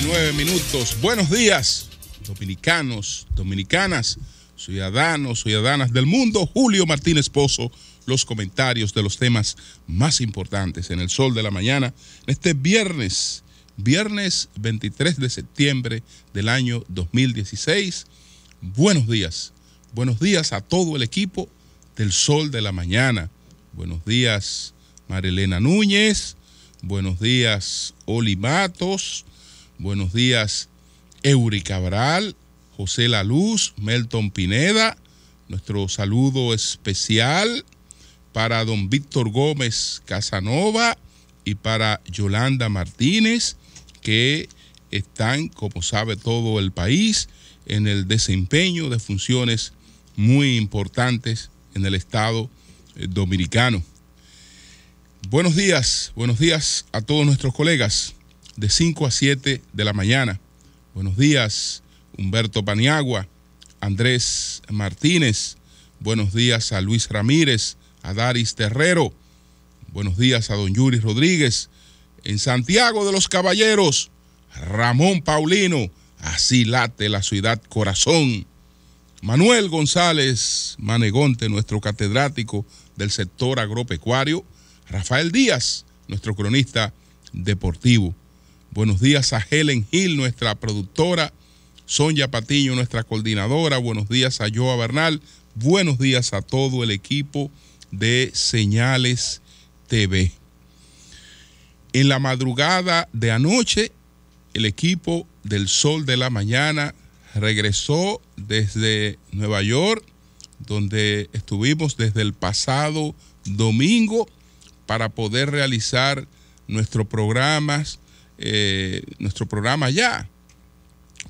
nueve minutos. Buenos días, dominicanos, dominicanas, ciudadanos, ciudadanas del mundo. Julio Martínez Pozo, los comentarios de los temas más importantes en el sol de la mañana, este viernes, viernes 23 de septiembre del año 2016. Buenos días, buenos días a todo el equipo del sol de la mañana. Buenos días, Marilena Núñez. Buenos días, Oli Matos. Buenos días, Eury Cabral, José La Luz, Melton Pineda. Nuestro saludo especial para don Víctor Gómez Casanova y para Yolanda Martínez, que están, como sabe todo el país, en el desempeño de funciones muy importantes en el Estado eh, dominicano. Buenos días, buenos días a todos nuestros colegas de 5 a 7 de la mañana. Buenos días, Humberto Paniagua, Andrés Martínez. Buenos días a Luis Ramírez, a Daris Terrero. Buenos días a don Yuri Rodríguez. En Santiago de los Caballeros, Ramón Paulino. Así late la ciudad corazón. Manuel González Manegonte, nuestro catedrático del sector agropecuario. Rafael Díaz, nuestro cronista deportivo. Buenos días a Helen Hill, nuestra productora. Sonia Patiño, nuestra coordinadora. Buenos días a Joa Bernal. Buenos días a todo el equipo de Señales TV. En la madrugada de anoche, el equipo del Sol de la Mañana regresó desde Nueva York, donde estuvimos desde el pasado domingo para poder realizar nuestros programas eh, nuestro programa ya,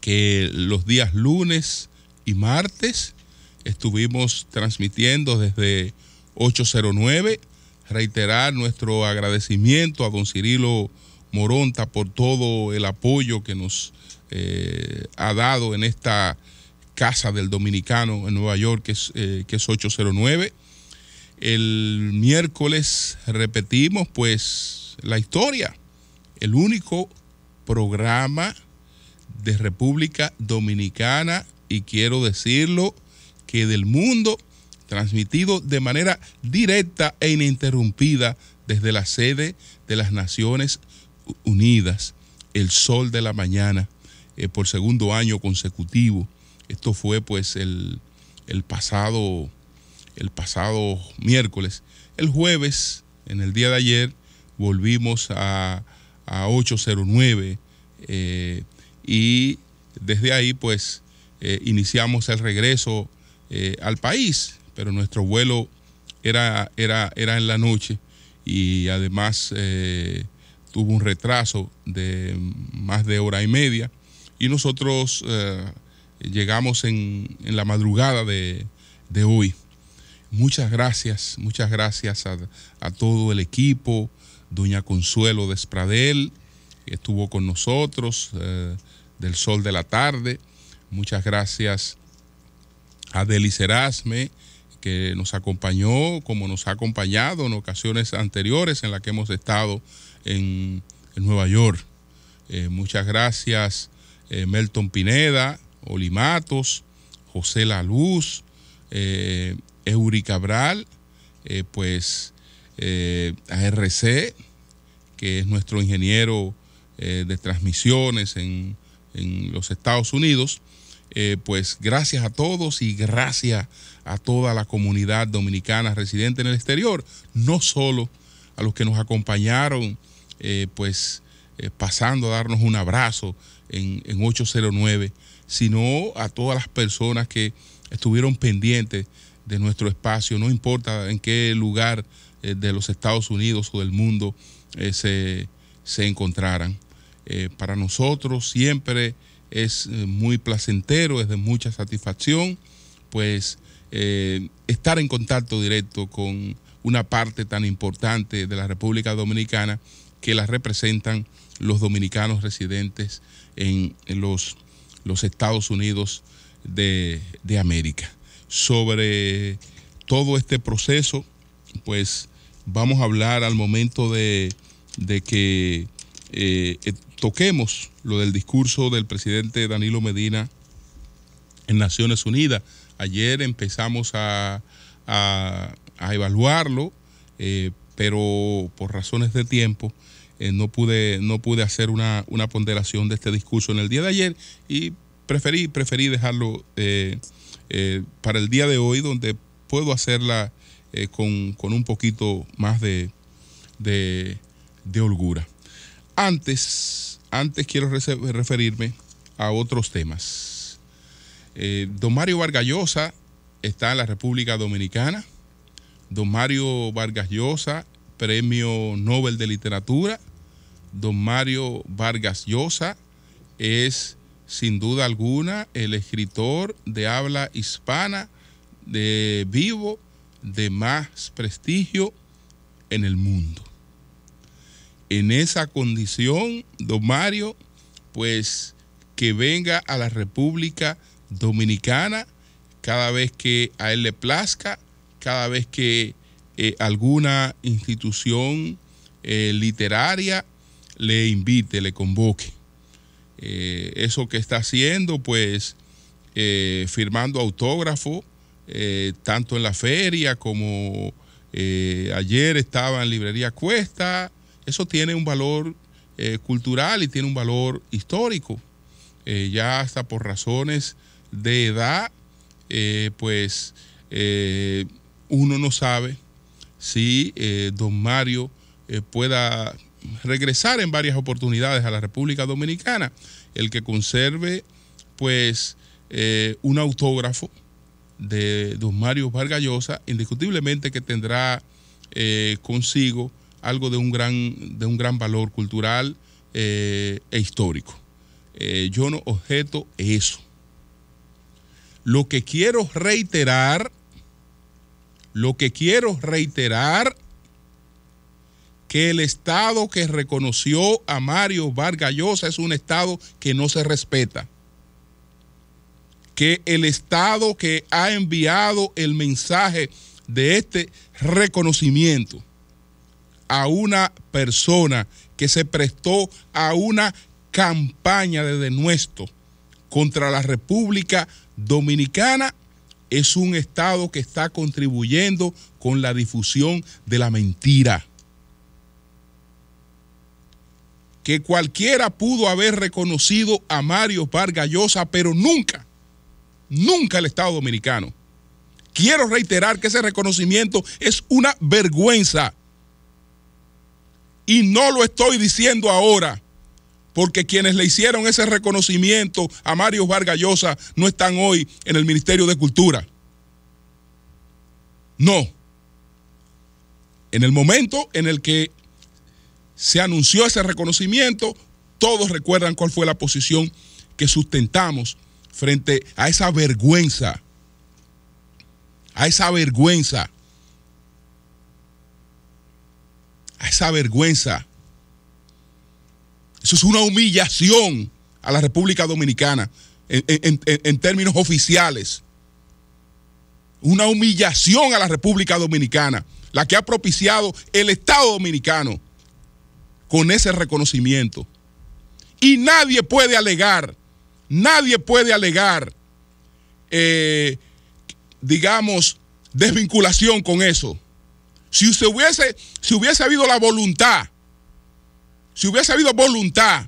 que los días lunes y martes estuvimos transmitiendo desde 809. Reiterar nuestro agradecimiento a don Cirilo Moronta por todo el apoyo que nos eh, ha dado en esta casa del dominicano en Nueva York, que es, eh, que es 809. El miércoles repetimos pues la historia el único programa de República Dominicana y quiero decirlo que del mundo transmitido de manera directa e ininterrumpida desde la sede de las Naciones Unidas, el sol de la mañana, eh, por segundo año consecutivo. Esto fue pues el, pasado, el pasado miércoles. El jueves, en el día de ayer, volvimos a a 809 eh, y desde ahí pues eh, iniciamos el regreso eh, al país, pero nuestro vuelo era, era, era en la noche y además tuvo un retraso de más de hora y media y nosotros llegamos en, en, la madrugada de, de, hoy. Muchas gracias, muchas gracias a, a todo el equipo, doña Consuelo Despradel, que estuvo con nosotros eh, del Sol de la Tarde. Muchas gracias a Delis Erasme, que nos acompañó, como nos ha acompañado en ocasiones anteriores en las que hemos estado en, Nueva York. Eh, muchas gracias eh, Melton Pineda, Olimatos, José La Luz, Euri Cabral, pues ARC, que es nuestro ingeniero eh, de transmisiones en, los Estados Unidos. Eh, pues gracias a todos y gracias a toda la comunidad dominicana residente en el exterior, no solo a los que nos acompañaron, eh, pues pasando a darnos un abrazo en, en 809, sino a todas las personas que estuvieron pendientes de nuestro espacio, no importa en qué lugar de los Estados Unidos o del mundo se, encontraran. Eh, para nosotros siempre es eh, muy placentero, es de mucha satisfacción, pues eh, estar en contacto directo con una parte tan importante de la República Dominicana que la representan los dominicanos residentes en, los, los, Estados Unidos de, de América. Sobre todo este proceso, pues vamos a hablar al momento de, de que eh, eh, toquemos lo del discurso del presidente Danilo Medina en Naciones Unidas. Ayer empezamos a, evaluarlo, eh, pero por razones de tiempo no, pude, no pude hacer una, ponderación de este discurso en el día de ayer y preferí, preferí dejarlo para el día de hoy donde puedo hacer la, eh, con, un poquito más de, de, holgura. Antes, antes quiero referirme a otros temas. Eh, don Mario Vargallosa está en la República Dominicana. Don Mario Vargallosa, Premio Nobel de Literatura. Don Mario Vargas Llosa es sin duda alguna el escritor de habla hispana de vivo de más prestigio en el mundo. En esa condición, don Mario, pues que venga a la República Dominicana cada vez que a él le plazca, cada vez que eh, alguna institución eh, literaria le invite, le convoque. Eh, eso que está haciendo, pues firmando autógrafo eh, tanto en la feria como eh, ayer estaba en Librería Cuesta. Eso tiene un valor eh, cultural y tiene un valor histórico. ya hasta por razones de edad, pues uno no sabe si don Mario pueda regresar en varias oportunidades a la República Dominicana, el que conserve pues un autógrafo de Don Mario Vargallosa indiscutiblemente que tendrá eh, consigo algo de un gran, de un gran valor cultural eh, e histórico. Eh, yo no objeto eso. Lo que quiero reiterar, lo que quiero reiterar, que el Estado que reconoció a Mario Vargallosa es un Estado que no se respeta que el Estado que ha enviado el mensaje de este reconocimiento a una persona que se prestó a una campaña de denuesto contra la República Dominicana es un Estado que está contribuyendo con la difusión de la mentira. Que cualquiera pudo haber reconocido a Mario Vargallosa, pero nunca nunca el Estado Dominicano. Quiero reiterar que ese reconocimiento es una vergüenza. Y no lo estoy diciendo ahora, porque quienes le hicieron ese reconocimiento a Mario Vargallosa no están hoy en el Ministerio de Cultura. No. En el momento en el que se anunció ese reconocimiento, todos recuerdan cuál fue la posición que sustentamos frente a esa vergüenza, a esa vergüenza, a esa vergüenza. Eso es una humillación a la República Dominicana en, términos oficiales. Una humillación a la República Dominicana, la que ha propiciado el Estado Dominicano con ese reconocimiento. Y nadie puede alegar Nadie puede alegar, eh, digamos, desvinculación con eso. Si hubiese, si hubiese habido la voluntad, si hubiese habido voluntad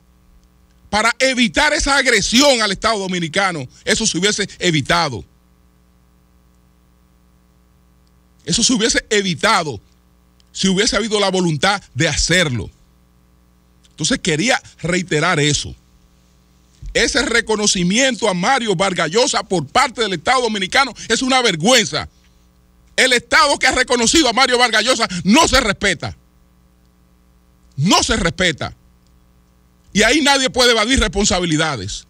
para evitar esa agresión al Estado dominicano, eso se hubiese evitado. Eso se hubiese evitado si hubiese habido la voluntad de hacerlo. Entonces quería reiterar eso. Ese reconocimiento a Mario Vargallosa por parte del Estado Dominicano es una vergüenza. El Estado que ha reconocido a Mario Vargallosa no se respeta. No se respeta. Y ahí nadie puede evadir responsabilidades.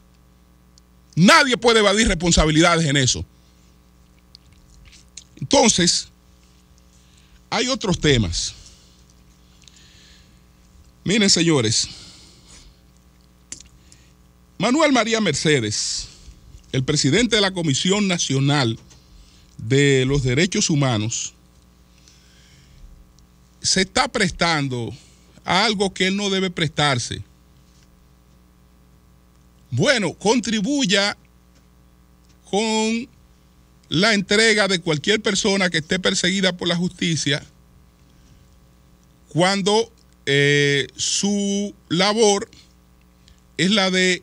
Nadie puede evadir responsabilidades en eso. Entonces, hay otros temas. Miren, señores. Manuel María Mercedes, el presidente de la Comisión Nacional de los Derechos Humanos, se está prestando a algo que él no debe prestarse. Bueno, contribuya con la entrega de cualquier persona que esté perseguida por la justicia cuando eh, su labor es la de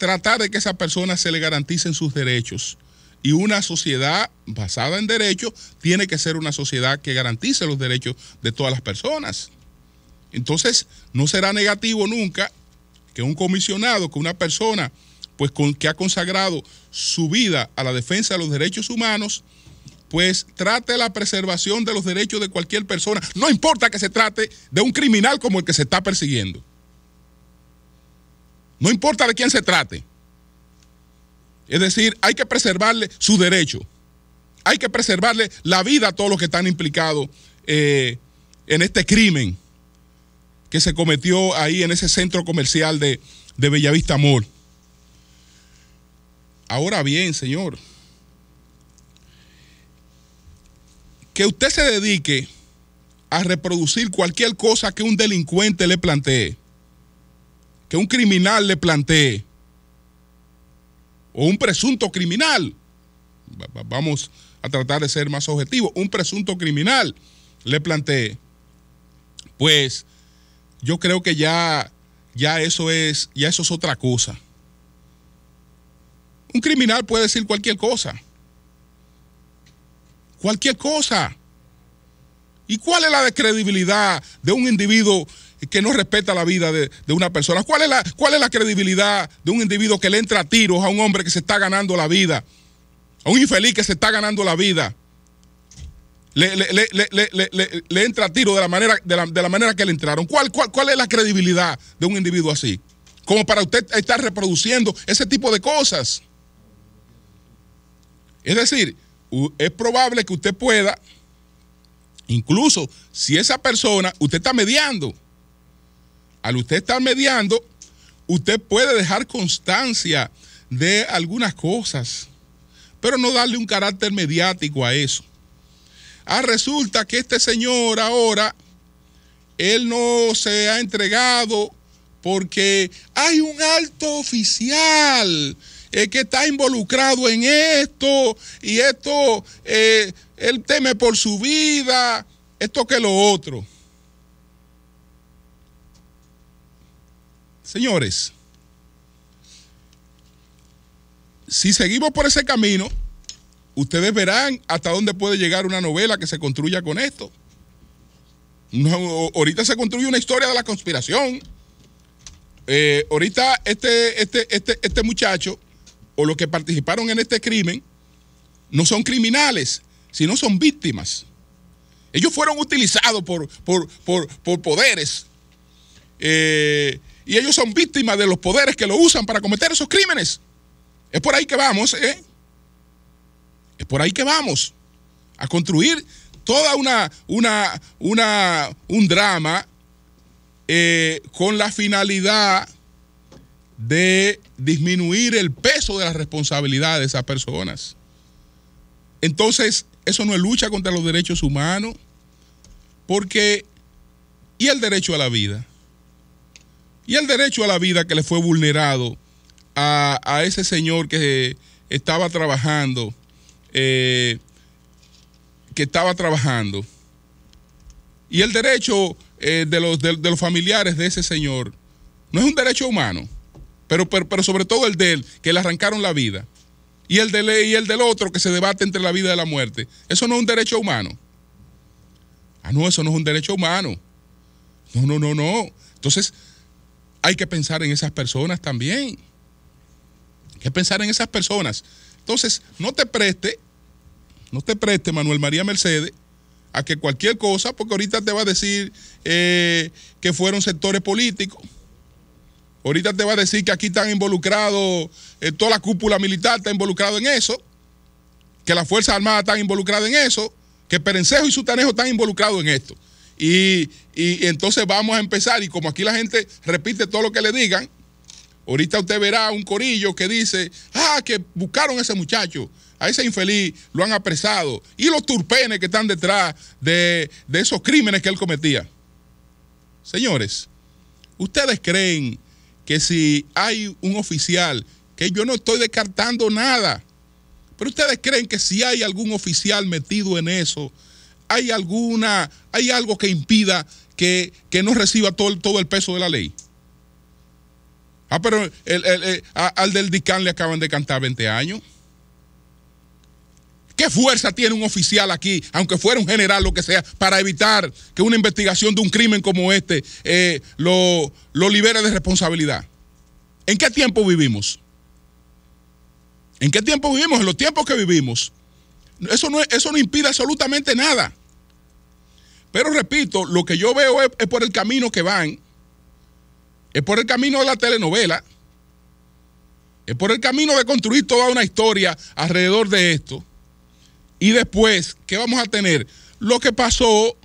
tratar de que esa persona se le garanticen sus derechos. Y una sociedad basada en derechos tiene que ser una sociedad que garantice los derechos de todas las personas. Entonces, no será negativo nunca que un comisionado, que una persona pues con, que ha consagrado su vida a la defensa de los derechos humanos, pues trate la preservación de los derechos de cualquier persona, no importa que se trate de un criminal como el que se está persiguiendo no importa de quién se trate. Es decir, hay que preservarle su derecho, hay que preservarle la vida a todos los que están implicados eh, en este crimen que se cometió ahí en ese centro comercial de, de Bellavista Mall. Ahora bien, señor, que usted se dedique a reproducir cualquier cosa que un delincuente le plantee que un criminal le plantee, o un presunto criminal, vamos a tratar de ser más objetivos, un presunto criminal le plantee, pues yo creo que ya, ya eso es, ya eso es otra cosa. Un criminal puede decir cualquier cosa. Cualquier cosa. ¿Y cuál es la descredibilidad de un individuo que no respeta la vida de, una persona? ¿Cuál es, la, ¿Cuál es la credibilidad de un individuo que le entra a tiros a un hombre que se está ganando la vida? A un infeliz que se está ganando la vida. Le, entra a tiro de la manera, de la, manera que le entraron. ¿Cuál, ¿Cuál, cuál, es la credibilidad de un individuo así? Como para usted estar reproduciendo ese tipo de cosas. Es decir, es probable que usted pueda, incluso si esa persona, usted está mediando al usted estar mediando, usted puede dejar constancia de algunas cosas, pero no darle un carácter mediático a eso. Ah, resulta que este señor ahora, él no se ha entregado porque hay un alto oficial eh, que está involucrado en esto y esto, eh, él teme por su vida, esto que lo otro. Señores, si seguimos por ese camino, ustedes verán hasta dónde puede llegar una novela que se construya con esto. ahorita se construye una historia de la conspiración. Eh, ahorita este este, este, este, muchacho o los que participaron en este crimen no son criminales, sino son víctimas. Ellos fueron utilizados por, por, por poderes eh, y ellos son víctimas de los poderes que lo usan para cometer esos crímenes. Es por ahí que vamos, ¿eh? Es por ahí que vamos a construir toda una, una, una un drama eh, con la finalidad de disminuir el peso de la responsabilidades de esas personas. Entonces, eso no es lucha contra los derechos humanos, porque, ¿y el derecho a la vida? y el derecho a la vida que le fue vulnerado a, ese señor que estaba trabajando, eh, que estaba trabajando, y el derecho eh, de, los, familiares de ese señor, no es un derecho humano, pero, pero, sobre todo el de él, que le arrancaron la vida y el, y el del otro que se debate entre la vida y la muerte. Eso no es un derecho humano. Ah, no, eso no es un derecho humano. No, no, no, no. Entonces, hay que pensar en esas personas también. Hay que pensar en esas personas. Entonces, no te preste, no te preste, Manuel María Mercedes, a que cualquier cosa, porque ahorita te va a decir eh, que fueron sectores políticos. Ahorita te va a decir que aquí están involucrados, eh, toda la cúpula militar está involucrada en eso, que las Fuerzas Armadas están involucradas en eso, que Perencejo y Sutanejo están involucrados en esto. Y, entonces vamos a empezar, y como aquí la gente repite todo lo que le digan, ahorita usted verá un corillo que dice, ah, que buscaron a ese muchacho, a ese infeliz, lo han apresado, y los turpenes que están detrás de, de esos crímenes que él cometía. Señores, ¿ustedes creen que si hay un oficial, que yo no estoy descartando nada, pero ustedes creen que si hay algún oficial metido en eso, ¿hay alguna, hay algo que impida que, no reciba todo, todo el peso de la ley? Ah, pero al del DICAN le acaban de cantar 20 años. ¿Qué fuerza tiene un oficial aquí, aunque fuera un general, lo que sea, para evitar que una investigación de un crimen como este eh, lo, lo libere de responsabilidad? ¿En qué tiempo vivimos? ¿En qué tiempo vivimos? En los tiempos que vivimos. Eso no, eso no impide absolutamente nada. Pero repito, lo que yo veo es, por el camino que van, es por el camino de la telenovela, es por el camino de construir toda una historia alrededor de esto. Y después, ¿qué vamos a tener? Lo que pasó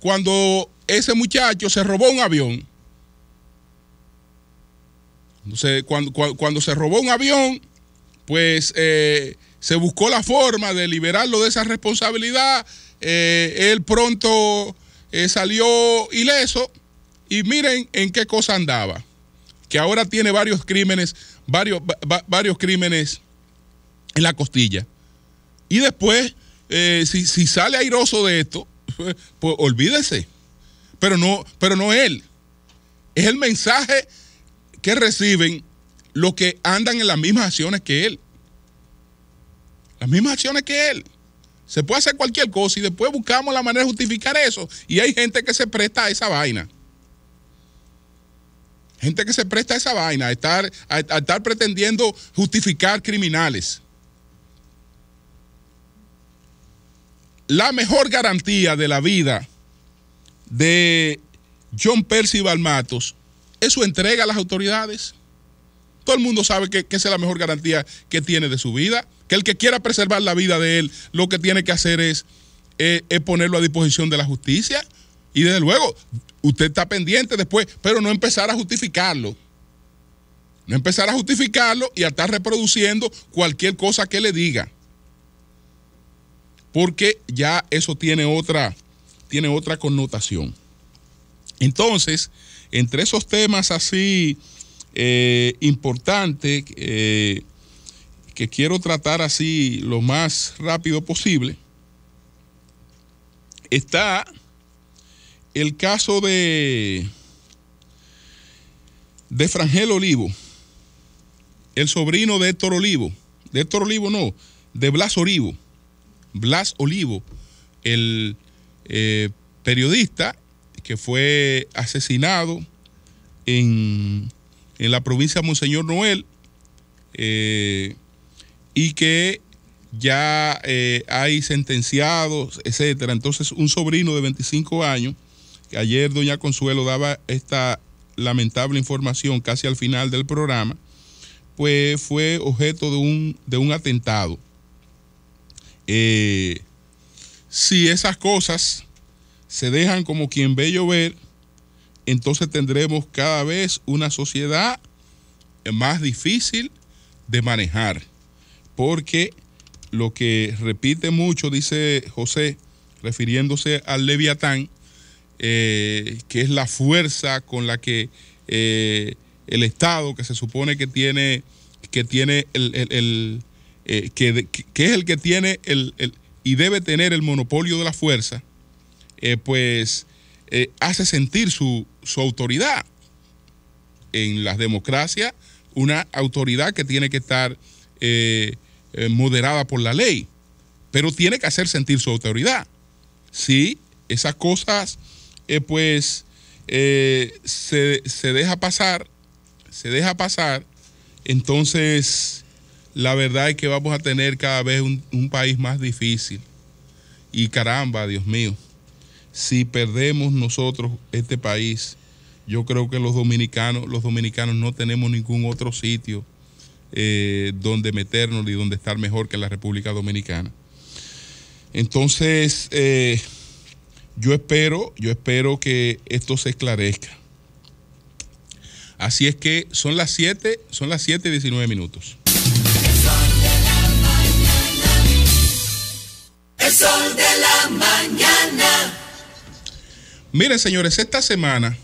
cuando ese muchacho se robó un avión. cuando, se robó un avión, pues eh, se buscó la forma de liberarlo de esa responsabilidad eh, él pronto eh, salió ileso y miren en qué cosa andaba. Que ahora tiene varios crímenes, varios, varios crímenes en la costilla. Y después, eh, si, sale airoso de esto, pues, olvídese. Pero no, pero no él. Es el mensaje que reciben los que andan en las mismas acciones que él. Las mismas acciones que él. Se puede hacer cualquier cosa y después buscamos la manera de justificar eso. Y hay gente que se presta a esa vaina. Gente que se presta a esa vaina, a estar, estar pretendiendo justificar criminales. La mejor garantía de la vida de John Percy Balmatos es su entrega a las autoridades. Todo el mundo sabe que, que esa es la mejor garantía que tiene de su vida que el que quiera preservar la vida de él, lo que tiene que hacer eh, es, ponerlo a disposición de la justicia. Y desde luego, usted está pendiente después, pero no empezar a justificarlo. No empezar a justificarlo y a estar reproduciendo cualquier cosa que le diga. Porque ya eso tiene otra, tiene otra connotación. Entonces, entre esos temas así eh, importantes, eh, que quiero tratar así lo más rápido posible, está el caso de, de Frangel Olivo, el sobrino de Héctor Olivo, de Héctor Olivo no, de Blas Olivo, Blas Olivo, el eh, periodista que fue asesinado en, en la provincia de Monseñor Noel. Eh, y que ya eh, hay sentenciados, etcétera. Entonces, un sobrino de 25 años, que ayer doña Consuelo daba esta lamentable información casi al final del programa, pues fue objeto de un, atentado. Eh, si esas cosas se dejan como quien ve llover, entonces tendremos cada vez una sociedad más difícil de manejar porque lo que repite mucho, dice José, refiriéndose al Leviatán, eh, que es la fuerza con la que eh, el Estado que se supone que tiene, que tiene el, eh, que, es el que tiene el, y debe tener el monopolio de la fuerza, pues hace sentir su, autoridad. En las democracias, una autoridad que tiene que estar eh, moderada por la ley, pero tiene que hacer sentir su autoridad. Si esas cosas, eh, pues, eh, se, deja pasar, se deja pasar, entonces la verdad es que vamos a tener cada vez un, un, país más difícil. Y caramba, Dios mío, si perdemos nosotros este país, yo creo que los dominicanos, los dominicanos no tenemos ningún otro sitio eh, donde meternos y donde estar mejor que la República Dominicana. Entonces, eh, yo espero, yo espero que esto se esclarezca. Así es que son las 7, son las 7 y 19 minutos. El sol de la mañana. Miren, señores, esta semana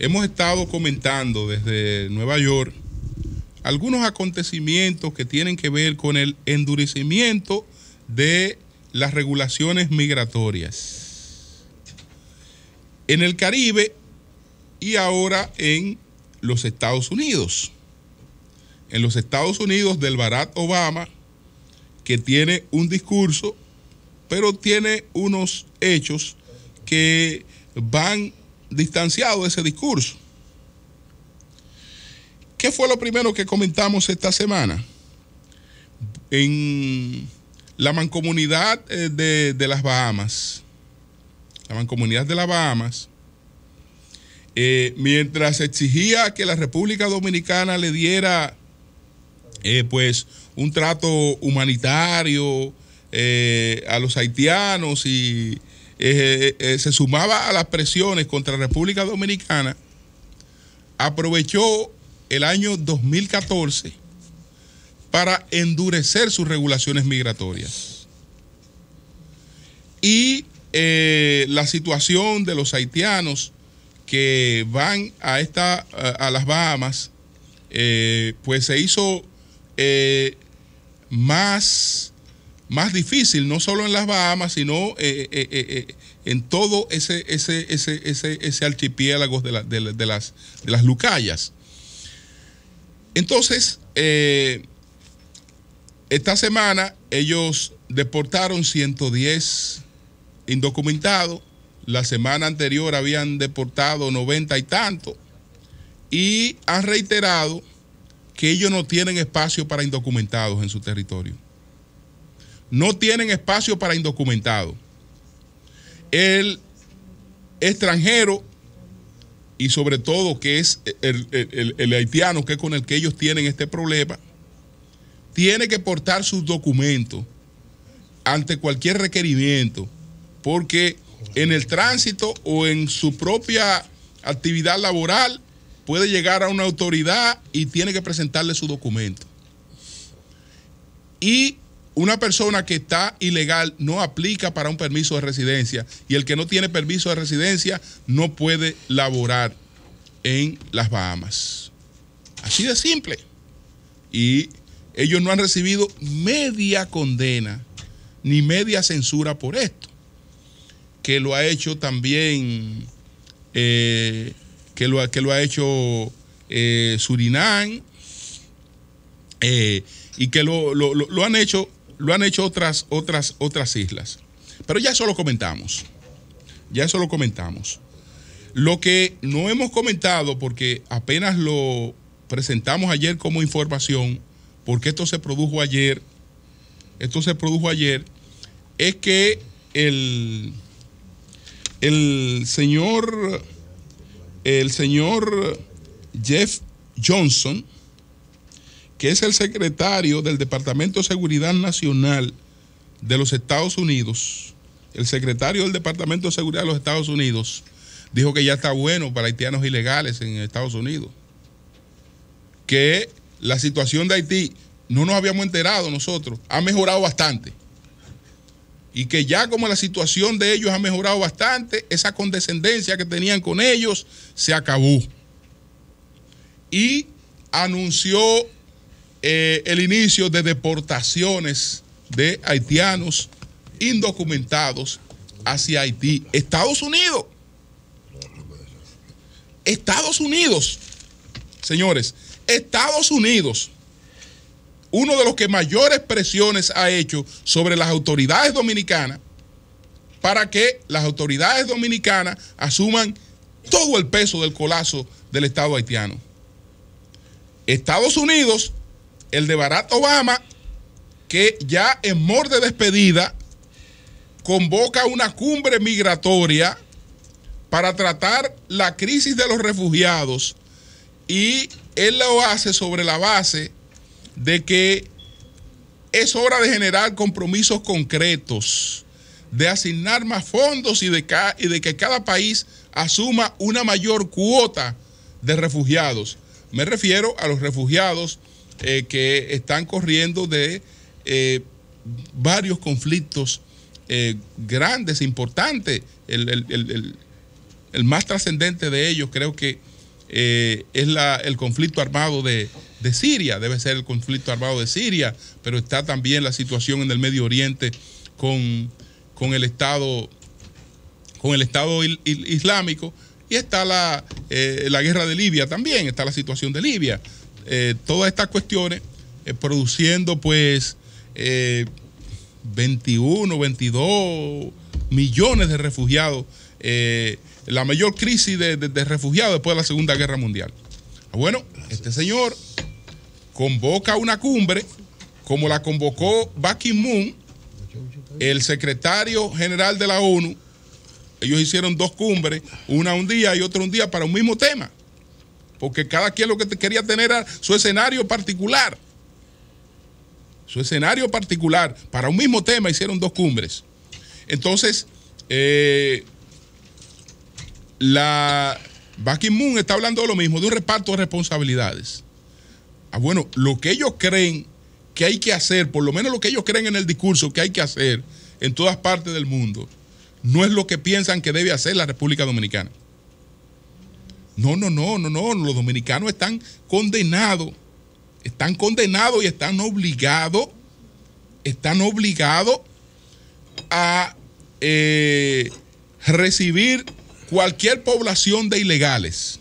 hemos estado comentando desde Nueva York algunos acontecimientos que tienen que ver con el endurecimiento de las regulaciones migratorias en el Caribe y ahora en los Estados Unidos. En los Estados Unidos del Barack Obama, que tiene un discurso, pero tiene unos hechos que van distanciados de ese discurso. ¿Qué fue lo primero que comentamos esta semana? En la mancomunidad eh, de, las Bahamas, la mancomunidad de las Bahamas, eh, mientras exigía que la República Dominicana le diera eh, pues un trato humanitario a los haitianos y se sumaba a las presiones contra la República Dominicana, aprovechó el año 2014 para endurecer sus regulaciones migratorias. Y eh, la situación de los haitianos que van a, esta, a, las Bahamas, eh, pues se hizo eh, más, más difícil, no solo en las Bahamas, sino en todo ese, ese, ese, ese, ese archipiélago de, las, de las Lucayas. Entonces, eh, esta semana ellos deportaron 110 indocumentados. La semana anterior habían deportado 90 y tanto. Y han reiterado que ellos no tienen espacio para indocumentados en su territorio. No tienen espacio para indocumentados. El extranjero y sobre todo que es el, haitiano que con el que ellos tienen este problema, tiene que portar sus documentos ante cualquier requerimiento, porque en el tránsito o en su propia actividad laboral puede llegar a una autoridad y tiene que presentarle su documento. Y una persona que está ilegal no aplica para un permiso de residencia y el que no tiene permiso de residencia no puede laborar en las Bahamas. Así de simple. Y ellos no han recibido media condena ni media censura por esto, que lo ha hecho también, eh, que, lo, que, lo, ha hecho eh, Surinam, eh, y que lo, lo han hecho lo han hecho otras, otras, otras islas. Pero ya eso lo comentamos. Ya eso lo comentamos. Lo que no hemos comentado, porque apenas lo presentamos ayer como información, porque esto se produjo ayer, esto se produjo ayer, es que el, el señor, el señor Jeff Johnson, que es el secretario del Departamento de Seguridad Nacional de los Estados Unidos, el secretario del Departamento de Seguridad de los Estados Unidos, dijo que ya está bueno para haitianos ilegales en Estados Unidos. Que la situación de Haití, no nos habíamos enterado nosotros, ha mejorado bastante. Y que ya como la situación de ellos ha mejorado bastante, esa condescendencia que tenían con ellos se acabó. Y anunció eh, el inicio de deportaciones de haitianos indocumentados hacia Haití. Estados Unidos. Estados Unidos. Señores, Estados Unidos, uno de los que mayores presiones ha hecho sobre las autoridades dominicanas para que las autoridades dominicanas asuman todo el peso del colapso del Estado haitiano. Estados Unidos el de Barack Obama, que ya en morde de despedida convoca una cumbre migratoria para tratar la crisis de los refugiados y él lo hace sobre la base de que es hora de generar compromisos concretos, de asignar más fondos y de que cada país asuma una mayor cuota de refugiados. Me refiero a los refugiados eh, que están corriendo de eh, varios conflictos eh, grandes, importantes. El, más trascendente de ellos creo que es el conflicto armado de, Siria, debe ser el conflicto armado de Siria, pero está también la situación en el Medio Oriente con, el Estado Islámico y está la guerra de Libia también, está la situación de Libia. Eh, todas estas cuestiones, eh, produciendo pues 21, eh, 22 millones de refugiados, la mayor crisis de, refugiados después de la Segunda Guerra Mundial. Bueno, este señor convoca una cumbre como la convocó Bakim moon el secretario general de la ONU. Ellos hicieron dos cumbres, una un día y otra un día para un mismo tema porque cada quien lo que quería tener era su escenario particular. Su escenario particular. Para un mismo tema hicieron dos cumbres. Entonces, eh, la Bakim Moon está hablando de lo mismo, de un reparto de responsabilidades. Ah, bueno, lo que ellos creen que hay que hacer, por lo menos lo que ellos creen en el discurso que hay que hacer en todas partes del mundo, no es lo que piensan que debe hacer la República Dominicana. No, no, no, no, no. Los dominicanos están condenados. Están condenados y están obligados. Están obligados a eh, recibir cualquier población de ilegales.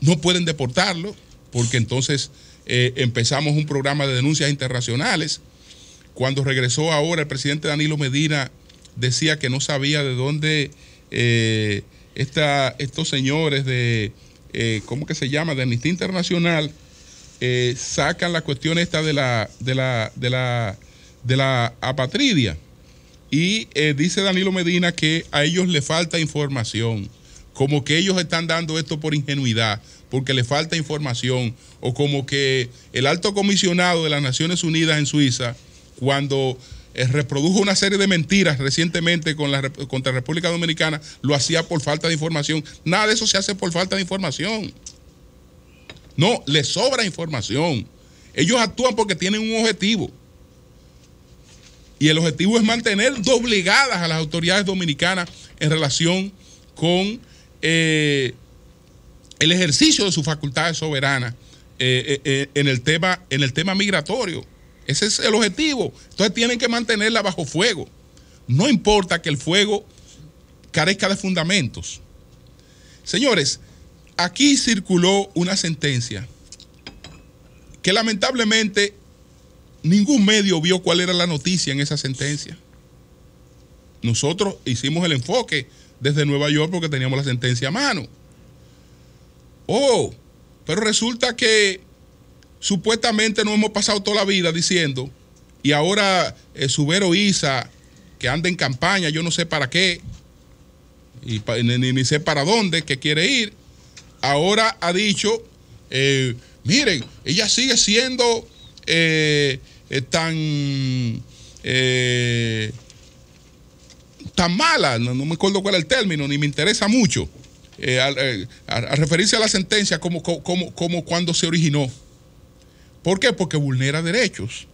No pueden deportarlo, porque entonces eh, empezamos un programa de denuncias internacionales. Cuando regresó ahora el presidente Danilo Medina decía que no sabía de dónde eh, estos señores de, eh, ¿cómo que se llama?, de Amnistía Internacional, eh, sacan la cuestión esta de la, de la, de la, de la apatridia. Y eh, dice Danilo Medina que a ellos le falta información, como que ellos están dando esto por ingenuidad, porque le falta información, o como que el alto comisionado de las Naciones Unidas en Suiza, cuando eh, reprodujo una serie de mentiras recientemente con la, contra la República Dominicana, lo hacía por falta de información. Nada de eso se hace por falta de información. No, le sobra información. Ellos actúan porque tienen un objetivo. Y el objetivo es mantener doblegadas a las autoridades dominicanas en relación con eh, el ejercicio de sus facultades soberanas eh, en, el tema, en el tema migratorio. Ese es el objetivo. Entonces tienen que mantenerla bajo fuego. No importa que el fuego carezca de fundamentos. Señores, aquí circuló una sentencia que lamentablemente ningún medio vio cuál era la noticia en esa sentencia. Nosotros hicimos el enfoque desde Nueva York porque teníamos la sentencia a mano. Oh, pero resulta que supuestamente nos hemos pasado toda la vida diciendo, y ahora eh, Subero Isa, que anda en campaña, yo no sé para qué, y ni, sé para dónde, que quiere ir, ahora ha dicho, eh, miren, ella sigue siendo eh, eh tan... tan mala, no, me acuerdo cuál es el término, ni me interesa mucho, a referirse a la sentencia como cuando se originó. ¿Por qué? Porque vulnera derechos.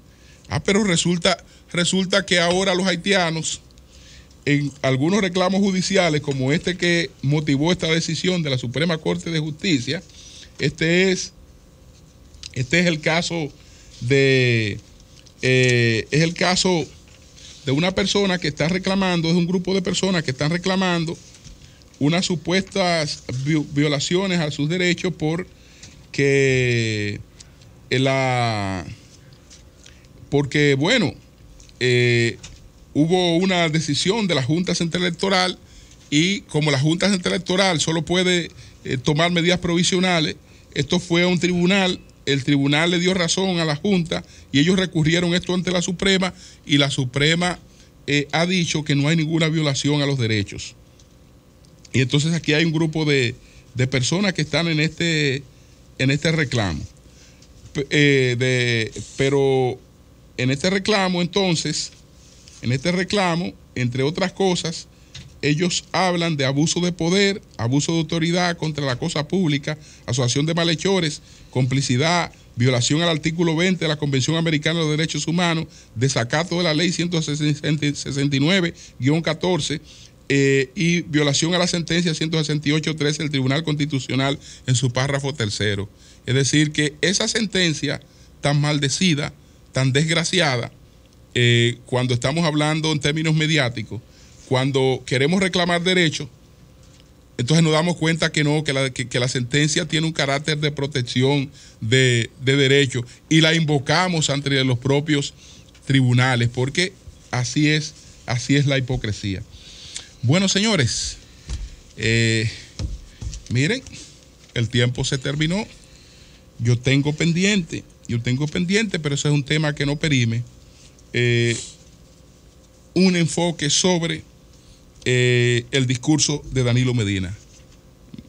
Ah, pero resulta, resulta que ahora los haitianos, en algunos reclamos judiciales, como este que motivó esta decisión de la Suprema Corte de Justicia, este es, este es el caso de eh, es el caso de una persona que está reclamando, es un grupo de personas que están reclamando unas supuestas violaciones a sus derechos por que la, porque, bueno, eh, hubo una decisión de la Junta Central Electoral y como la Junta Central Electoral solo puede eh, tomar medidas provisionales, esto fue a un tribunal, el tribunal le dio razón a la Junta y ellos recurrieron esto ante la Suprema y la Suprema eh, ha dicho que no hay ninguna violación a los derechos. Y entonces aquí hay un grupo de, de personas que están en este, en este reclamo. Eh, de, pero en este reclamo entonces, en este reclamo, entre otras cosas, ellos hablan de abuso de poder, abuso de autoridad contra la cosa pública, asociación de malhechores, complicidad, violación al artículo 20 de la Convención Americana de los Derechos Humanos, desacato de la ley 169-14, eh, y violación a la sentencia 168.13 del Tribunal Constitucional en su párrafo tercero. Es decir, que esa sentencia tan maldecida, tan desgraciada, eh, cuando estamos hablando en términos mediáticos, cuando queremos reclamar derechos, entonces nos damos cuenta que no, que la, sentencia tiene un carácter de protección de, de derechos y la invocamos ante los propios tribunales, porque así es, así es la hipocresía. Bueno, señores, eh, miren, el tiempo se terminó. Yo tengo pendiente, yo tengo pendiente, pero eso es un tema que no perime. Eh, un enfoque sobre eh, el discurso de Danilo Medina.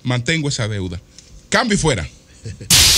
Mantengo esa deuda. Cambio y fuera.